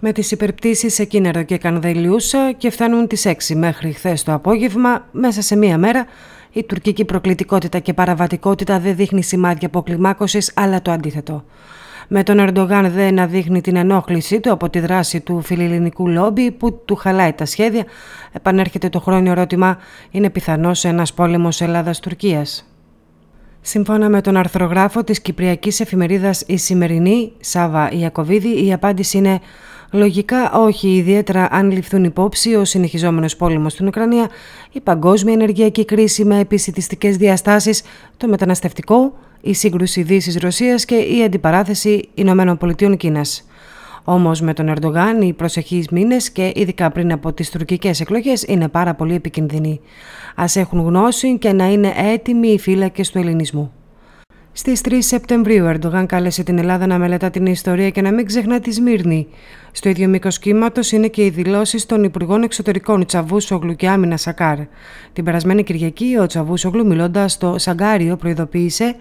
με τις υπερπτήσεις σε και Κανδελιούσα ε, και φτάνουν τις 6 μέχρι χθες το απόγευμα, μέσα σε μία μέρα, η τουρκική προκλητικότητα και παραβατικότητα δεν δείχνει σημάδια αποκλιμάκωσης, αλλά το αντίθετο. Με τον Ερντογάν δε να δείχνει την ενόχλησή του από τη δράση του φιλελληνικού λόμπι που του χαλάει τα σχέδια, επανέρχεται το χρόνιο ερώτημα «Είναι ένα ένας πόλεμος Ελλάδας-Τουρκίας» Σύμφωνα με τον αρθρογράφο της Κυπριακής εφημερίδας «Η Σημερινή», Σάβα Ιακωβίδη, η σημερινη σαβα ιακοβιδη είναι Λογικά όχι, ιδιαίτερα αν ληφθούν υπόψη ο συνεχιζόμενος πόλεμος στην Ουκρανία, η παγκόσμια ενεργειακή κρίση με επισητιστικές διαστάσεις, το μεταναστευτικό, η σύγκρουση Δύση-Ρωσία και η αντιπαράθεση Ηνωμένων Πολιτειών Κίνας. Όμως με τον Ερντογάν, οι προσεχείς μήνες και ειδικά πριν από τις τουρκικές εκλογές είναι πάρα πολύ επικίνδυνοι. Ας έχουν γνώση και να είναι έτοιμοι οι φύλακες του ελληνισμού. Στις 3 Σεπτεμβρίου, Ερντογάν κάλεσε την Ελλάδα να μελετά την ιστορία και να μην ξεχνά τη Σμύρνη. Στο ίδιο μήκος κύματος είναι και οι δηλώσεις των Υπουργών Εξωτερικών Τσαβούσογλου και Άμυνα Σακάρ. Την περασμένη Κυριακή, ο Τσαβούσογλου, μιλώντας στο Σαγκάριο, προειδοποίησε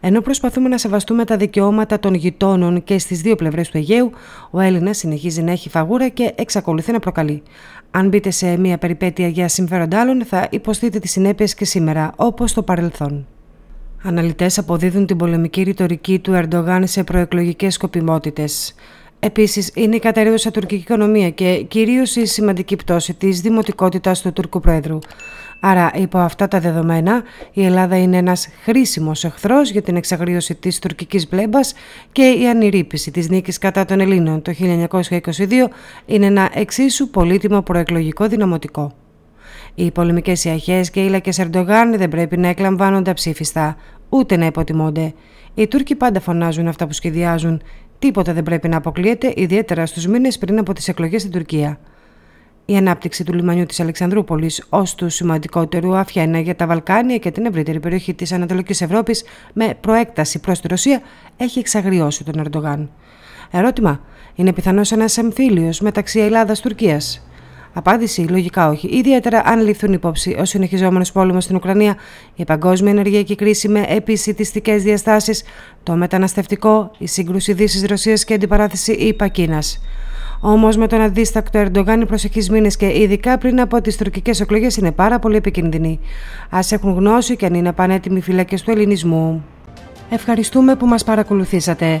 ενώ προσπαθούμε να σεβαστούμε τα δικαιώματα των γειτόνων και στις δύο πλευρές του Αιγαίου, ο Έλληνας συνεχίζει να έχει φαγούρα και εξακολουθεί να προκαλεί. Αν μπείτε σε μια περιπέτεια για συμφέροντα άλλων, θα υποστείτε τις συνέπειες και σήμερα, όπως στο παρελθόν. Αναλυτές αποδίδουν την πολεμική ρητορική του Ερντογάν σε προεκλογικές σκοπιμότητες. Επίσης, είναι η καταρρύβουσα τουρκική οικονομία και κυρίως η σημαντική πτώση της δημοτικότητας του Τούρκου Πρόεδρου. Άρα, υπό αυτά τα δεδομένα, η Ελλάδα είναι ένας χρήσιμος εχθρός για την εξαγρίωση της τουρκικής μπλέμπας και η ανηρύπηση της νίκης κατά των Ελλήνων το 1922 είναι ένα εξίσου πολύτιμο προεκλογικό δυναμωτικό. Οι πολεμικές ιαχές και οι λακέ Ερντογάν δεν πρέπει να εκλαμβάνονται ψήφιστα, ούτε να υποτιμώνται. Οι Τούρκοι πάντα φωνάζουν αυτά που σχεδιάζουν. Τίποτα δεν πρέπει να αποκλείεται, ιδιαίτερα στους μήνες πριν από τις εκλογές στην Τουρκία. Η ανάπτυξη του λιμανιού της Αλεξανδρούπολης ως του σημαντικότερου αφιένα για τα Βαλκάνια και την ευρύτερη περιοχή της Ανατολικής Ευρώπης με προέκταση προς τη Ρωσία έχει εξαγριώσει τον Ερντογάν. Ερώτημα: Είναι πιθανός ένας εμφύλιος μεταξύ Ελλάδα-Τουρκία. Απάντηση: Λογικά όχι. Ιδιαίτερα αν ληφθούν υπόψη ο συνεχιζόμενος πόλεμος στην Ουκρανία, η παγκόσμια ενεργειακή κρίση με επισητιστικές διαστάσεις, το μεταναστευτικό, η σύγκρουση Δύση-Ρωσία και η αντιπαράθεση ΙΠΑ-Κίνα. Όμως, με τον αντίστακτο Ερντογάν, οι προσεχείς μήνες και ειδικά πριν από τις τουρκικές εκλογές είναι πάρα πολύ επικίνδυνοι. Ας έχουν γνώση και αν είναι πανέτοιμοι φυλακές του ελληνισμού. Ευχαριστούμε που μας παρακολουθήσατε.